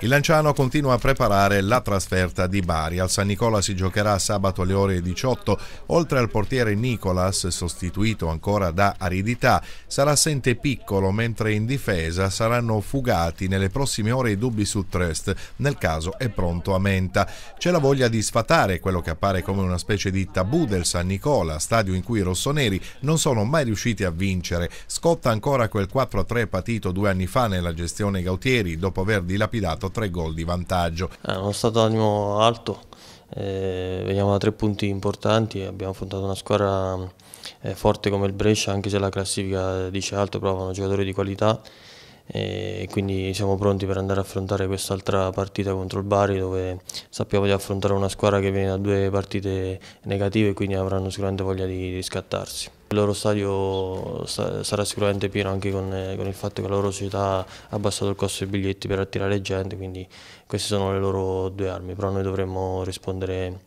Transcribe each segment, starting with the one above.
Il Lanciano continua a preparare la trasferta di Bari. Al San Nicola si giocherà sabato alle ore 18. Oltre al portiere Nicolas, sostituito ancora da Aridità, sarà assente Piccolo, mentre in difesa saranno fugati nelle prossime ore i dubbi su Trust. Nel caso è pronto a Menta. C'è la voglia di sfatare quello che appare come una specie di tabù del San Nicola, stadio in cui i rossoneri non sono mai riusciti a vincere. Scotta ancora quel 4-3 patito due anni fa nella gestione Gautieri dopo aver dilapidato lapidato tre gol di vantaggio. È eh, uno stato d'animo alto, eh, veniamo da tre punti importanti, abbiamo affrontato una squadra eh, forte come il Brescia, anche se la classifica dice alto, però hanno giocatori di qualità e quindi siamo pronti per andare a affrontare quest'altra partita contro il Bari dove sappiamo di affrontare una squadra che viene da due partite negative e quindi avranno sicuramente voglia di riscattarsi. Il loro stadio sarà sicuramente pieno anche con, con il fatto che la loro società ha abbassato il costo dei biglietti per attirare gente, quindi queste sono le loro due armi, però noi dovremmo rispondere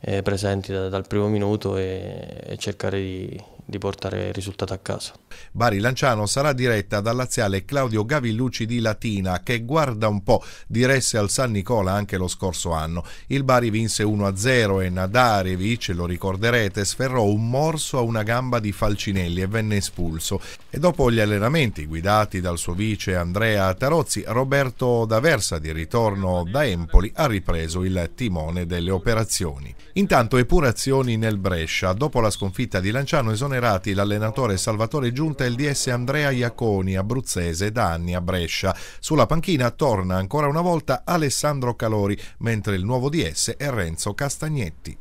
eh, presenti dal primo minuto e, cercare di, di portare il risultato a casa. Bari Lanciano sarà diretta dal laziale Claudio Gavillucci di Latina che guarda un po' diresse al San Nicola anche lo scorso anno. Il Bari vinse 1-0 e Nadarevic, lo ricorderete, sferrò un morso a una gamba di Falcinelli e venne espulso. E dopo gli allenamenti guidati dal suo vice Andrea Tarozzi, Roberto D'Aversa di ritorno da Empoli ha ripreso il timone delle operazioni. Intanto epurazioni nel Brescia, dopo la sconfitta di Lanciano esonerato esonerati l'allenatore Salvatore Giunta e il DS Andrea Iaconi, abruzzese, da anni a Brescia. Sulla panchina torna ancora una volta Alessandro Calori, mentre il nuovo DS è Renzo Castagnetti.